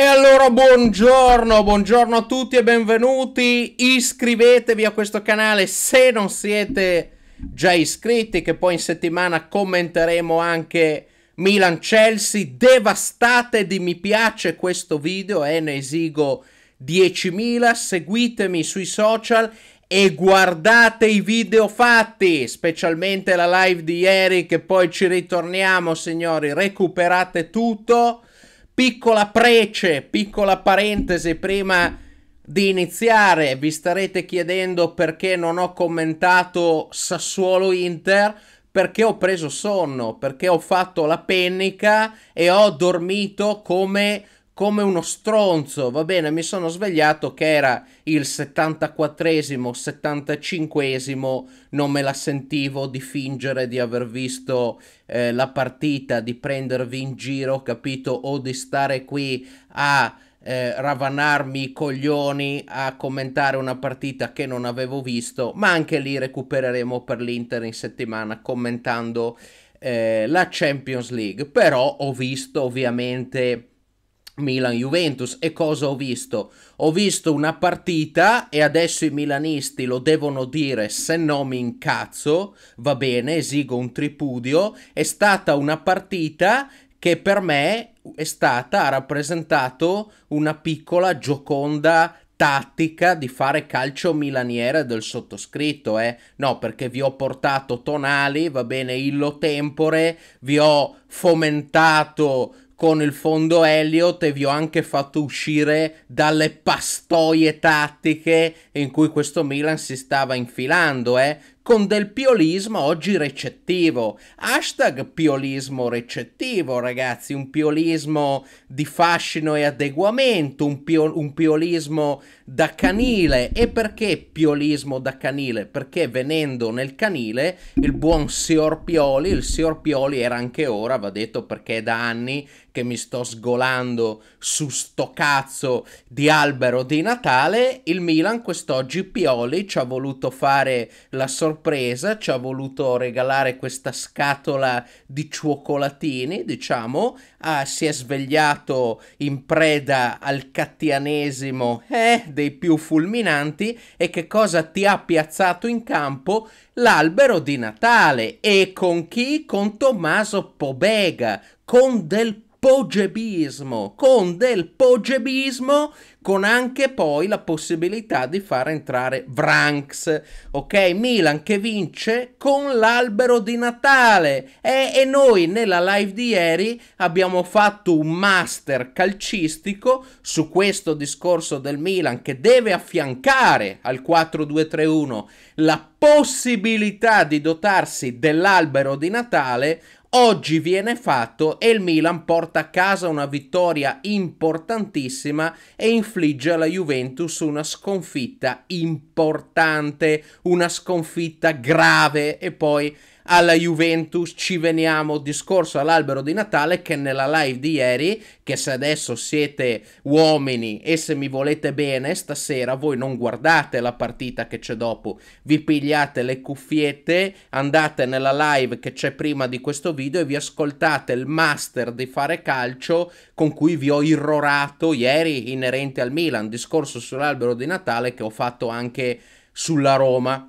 E allora buongiorno, buongiorno a tutti e benvenuti, iscrivetevi a questo canale se non siete già iscritti che poi in settimana commenteremo anche Milan-Chelsea, devastate di mi piace questo video e eh, ne esigo 10.000, seguitemi sui social e guardate i video fatti, specialmente la live di ieri che poi ci ritorniamo signori, recuperate tutto Piccola prece, piccola parentesi prima di iniziare, vi starete chiedendo perché non ho commentato Sassuolo Inter, perché ho preso sonno, perché ho fatto la pennica e ho dormito come come uno stronzo, va bene, mi sono svegliato che era il 74esimo, 75esimo, non me la sentivo di fingere di aver visto eh, la partita, di prendervi in giro, capito, o di stare qui a eh, ravanarmi i coglioni a commentare una partita che non avevo visto, ma anche lì recupereremo per l'Inter in settimana commentando eh, la Champions League, però ho visto ovviamente Milan-Juventus e cosa ho visto? Ho visto una partita e adesso i milanisti lo devono dire se no mi incazzo, va bene, esigo un tripudio, è stata una partita che per me è stata, ha rappresentato una piccola gioconda tattica di fare calcio milaniere del sottoscritto, eh? No, perché vi ho portato Tonali, va bene, illo tempore, vi ho fomentato con il fondo Elliot e vi ho anche fatto uscire dalle pastoie tattiche in cui questo Milan si stava infilando, eh? con del piolismo oggi recettivo. Hashtag piolismo recettivo, ragazzi, un piolismo di fascino e adeguamento, un, pio- un piolismo da canile. E perché piolismo da canile? Perché venendo nel canile, il buon signor Pioli, il signor Pioli era anche ora, va detto perché da anni che mi sto sgolando su sto cazzo di albero di Natale, il Milan quest'oggi Pioli ci ha voluto fare la sorpresa, ci ha voluto regalare questa scatola di cioccolatini, diciamo, ah, si è svegliato in preda al cattianesimo eh, dei più fulminanti e che cosa ti ha piazzato in campo? L'albero di Natale e con chi? Con Tommaso Pobega, con del pogebismo, con del pogebismo, con anche poi la possibilità di far entrare Vranks, ok? Milan che vince con l'albero di Natale e, e noi nella live di ieri abbiamo fatto un master calcistico su questo discorso del Milan che deve affiancare al 4-2-3-1 la possibilità di dotarsi dell'albero di Natale Oggi viene fatto e il Milan porta a casa una vittoria importantissima e infligge alla Juventus una sconfitta importante, una sconfitta grave e poi alla Juventus ci veniamo discorso all'albero di Natale che nella live di ieri, che se adesso siete uomini e se mi volete bene, stasera voi non guardate la partita che c'è dopo, vi pigliate le cuffiette, andate nella live che c'è prima di questo video e vi ascoltate il master di fare calcio con cui vi ho irrorato ieri inerente al Milan, discorso sull'albero di Natale che ho fatto anche sulla Roma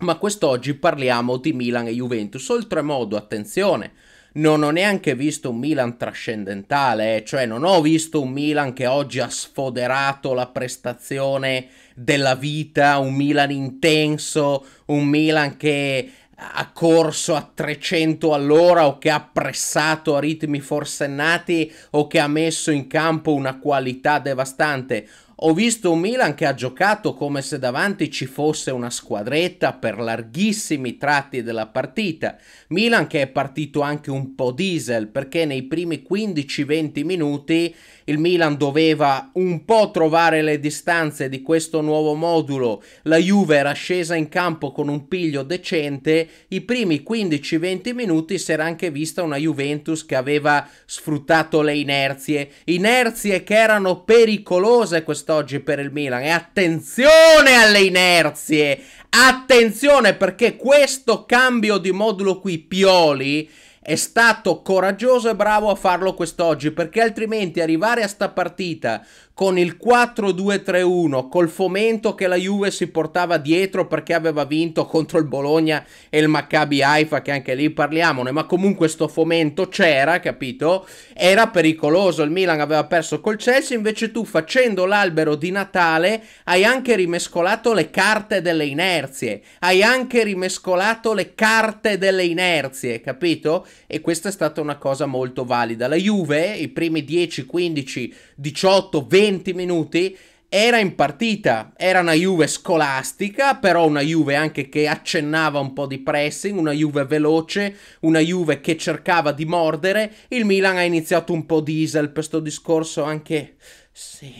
ma quest'oggi parliamo di Milan e Juventus. Oltremodo, attenzione, non ho neanche visto un Milan trascendentale, eh. cioè non ho visto un Milan che oggi ha sfoderato la prestazione della vita, un Milan intenso, un Milan che ha corso a 300 all'ora o che ha pressato a ritmi forsennati o che ha messo in campo una qualità devastante. Ho visto un Milan che ha giocato come se davanti ci fosse una squadretta per larghissimi tratti della partita. Milan che è partito anche un po' diesel perché nei primi 15-20 minuti il Milan doveva un po' trovare le distanze di questo nuovo modulo. La Juve era scesa in campo con un piglio decente. I primi 15-20 minuti si era anche vista una Juventus che aveva sfruttato le inerzie. Inerzie che erano pericolose questa quest'oggi per il Milan. E attenzione alle inerzie! Attenzione perché questo cambio di modulo qui, Pioli, è stato coraggioso e bravo a farlo quest'oggi perché altrimenti arrivare a sta partita con il 4-2-3-1, col fomento che la Juve si portava dietro perché aveva vinto contro il Bologna e il Maccabi Haifa, che anche lì parliamone, ma comunque questo fomento c'era, capito? Era pericoloso, il Milan aveva perso col Chelsea, invece tu facendo l'albero di Natale hai anche rimescolato le carte delle inerzie, hai anche rimescolato le carte delle inerzie, capito? E questa è stata una cosa molto valida. La Juve, i primi 10, 15, 18, 20 20 minuti era in partita, era una Juve scolastica, però una Juve anche che accennava un po' di pressing, una Juve veloce, una Juve che cercava di mordere. Il Milan ha iniziato un po' diesel per questo discorso anche... Sì,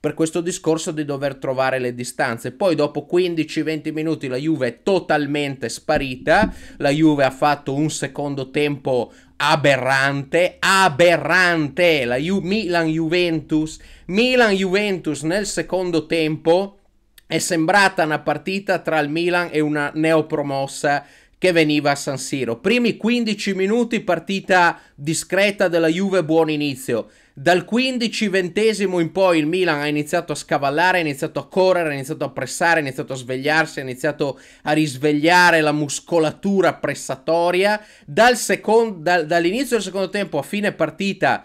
per questo discorso di dover trovare le distanze. Poi dopo 15-20 minuti la Juve è totalmente sparita, la Juve ha fatto un secondo tempo aberrante, aberrante, la Ju- Milan-Juventus, Milan-Juventus nel secondo tempo è sembrata una partita tra il Milan e una neopromossa che veniva a San Siro. Primi 15 minuti partita discreta della Juve, buon inizio. Dal 15-20 in poi il Milan ha iniziato a scavallare, ha iniziato a correre, ha iniziato a pressare, ha iniziato a svegliarsi, ha iniziato a risvegliare la muscolatura pressatoria. Dal second- dal, dall'inizio del secondo tempo a fine partita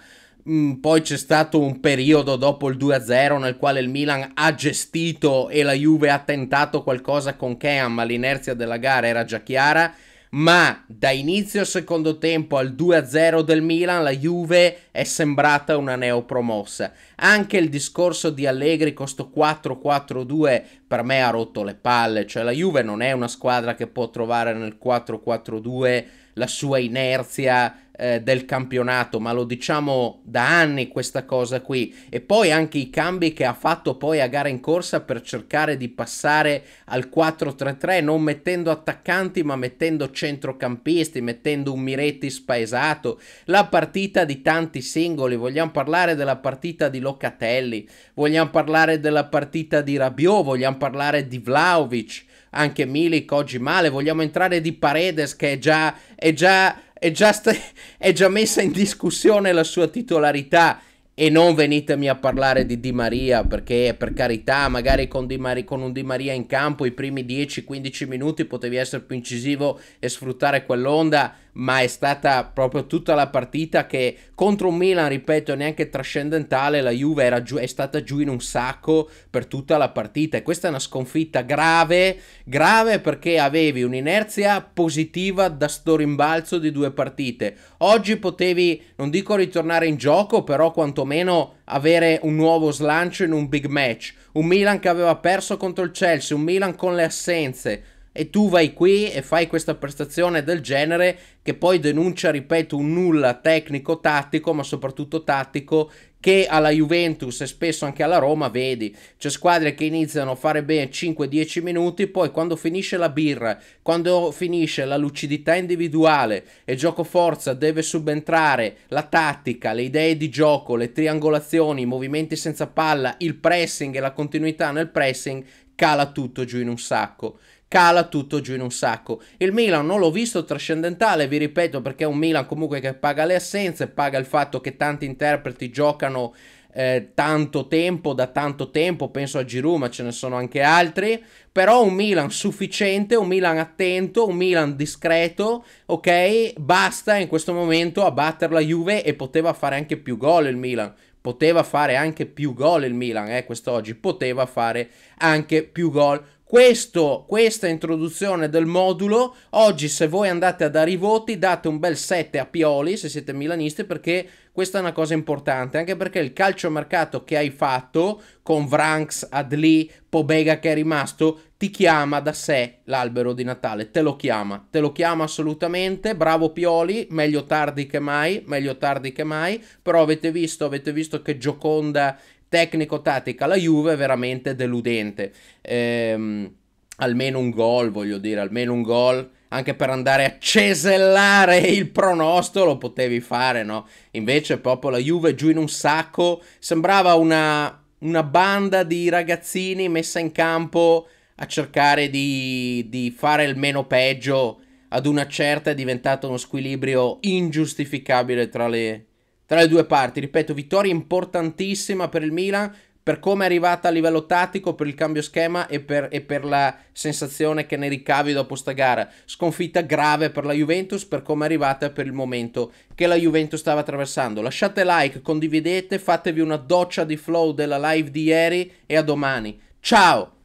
mm, poi c'è stato un periodo dopo il 2-0 nel quale il Milan ha gestito e la Juve ha tentato qualcosa con Keam, ma l'inerzia della gara era già chiara ma da inizio secondo tempo al 2-0 del Milan la Juve è sembrata una neopromossa. Anche il discorso di Allegri con sto 4-4-2 per me ha rotto le palle, cioè la Juve non è una squadra che può trovare nel 4-4-2 la sua inerzia eh, del campionato, ma lo diciamo da anni questa cosa qui. E poi anche i cambi che ha fatto poi a gara in corsa per cercare di passare al 4-3-3, non mettendo attaccanti, ma mettendo centrocampisti, mettendo un Miretti spaesato. La partita di tanti singoli, vogliamo parlare della partita di Locatelli, vogliamo parlare della partita di Rabiot, vogliamo parlare di Vlaovic anche Milik oggi male, vogliamo entrare di Paredes che è già, è già è già, sta- è già messa in discussione la sua titolarità e non venitemi a parlare di Di Maria perché per carità magari con, di Maria, con un Di Maria in campo i primi 10-15 minuti potevi essere più incisivo e sfruttare quell'onda ma è stata proprio tutta la partita che contro un Milan, ripeto, neanche trascendentale, la Juve giù, è stata giù in un sacco per tutta la partita e questa è una sconfitta grave, grave perché avevi un'inerzia positiva da sto rimbalzo di due partite. Oggi potevi, non dico ritornare in gioco, però quantomeno avere un nuovo slancio in un big match. Un Milan che aveva perso contro il Chelsea, un Milan con le assenze e tu vai qui e fai questa prestazione del genere che poi denuncia, ripeto, un nulla tecnico-tattico, ma soprattutto tattico che alla Juventus e spesso anche alla Roma vedi, c'è squadre che iniziano a fare bene 5-10 minuti, poi quando finisce la birra, quando finisce la lucidità individuale e gioco forza deve subentrare la tattica, le idee di gioco, le triangolazioni, i movimenti senza palla, il pressing e la continuità nel pressing, cala tutto giù in un sacco cala tutto giù in un sacco. Il Milan non l'ho visto trascendentale, vi ripeto, perché è un Milan comunque che paga le assenze, paga il fatto che tanti interpreti giocano eh, tanto tempo, da tanto tempo, penso a Giroud, ma ce ne sono anche altri, però un Milan sufficiente, un Milan attento, un Milan discreto, ok? Basta in questo momento a battere la Juve e poteva fare anche più gol il Milan. Poteva fare anche più gol il Milan, eh, quest'oggi, poteva fare anche più gol questo, questa introduzione del modulo, oggi se voi andate a dare i voti date un bel 7 a Pioli se siete milanisti perché questa è una cosa importante, anche perché il calciomercato che hai fatto con Vranx, Adli, Pobega che è rimasto, ti chiama da sé l'albero di Natale, te lo chiama, te lo chiama assolutamente, bravo Pioli, meglio tardi che mai, meglio tardi che mai, però avete visto, avete visto che Gioconda tecnico-tattica la Juve è veramente deludente. Ehm, almeno un gol, voglio dire, almeno un gol. Anche per andare a cesellare il pronosto lo potevi fare, no? Invece proprio la Juve giù in un sacco. Sembrava una, una banda di ragazzini messa in campo a cercare di, di fare il meno peggio. Ad una certa è diventato uno squilibrio ingiustificabile tra le, tra le due parti. Ripeto, vittoria importantissima per il Milan, per come è arrivata a livello tattico, per il cambio schema e per, e per la sensazione che ne ricavi dopo sta gara. Sconfitta grave per la Juventus, per come è arrivata e per il momento che la Juventus stava attraversando. Lasciate like, condividete, fatevi una doccia di flow della live di ieri e a domani. Ciao!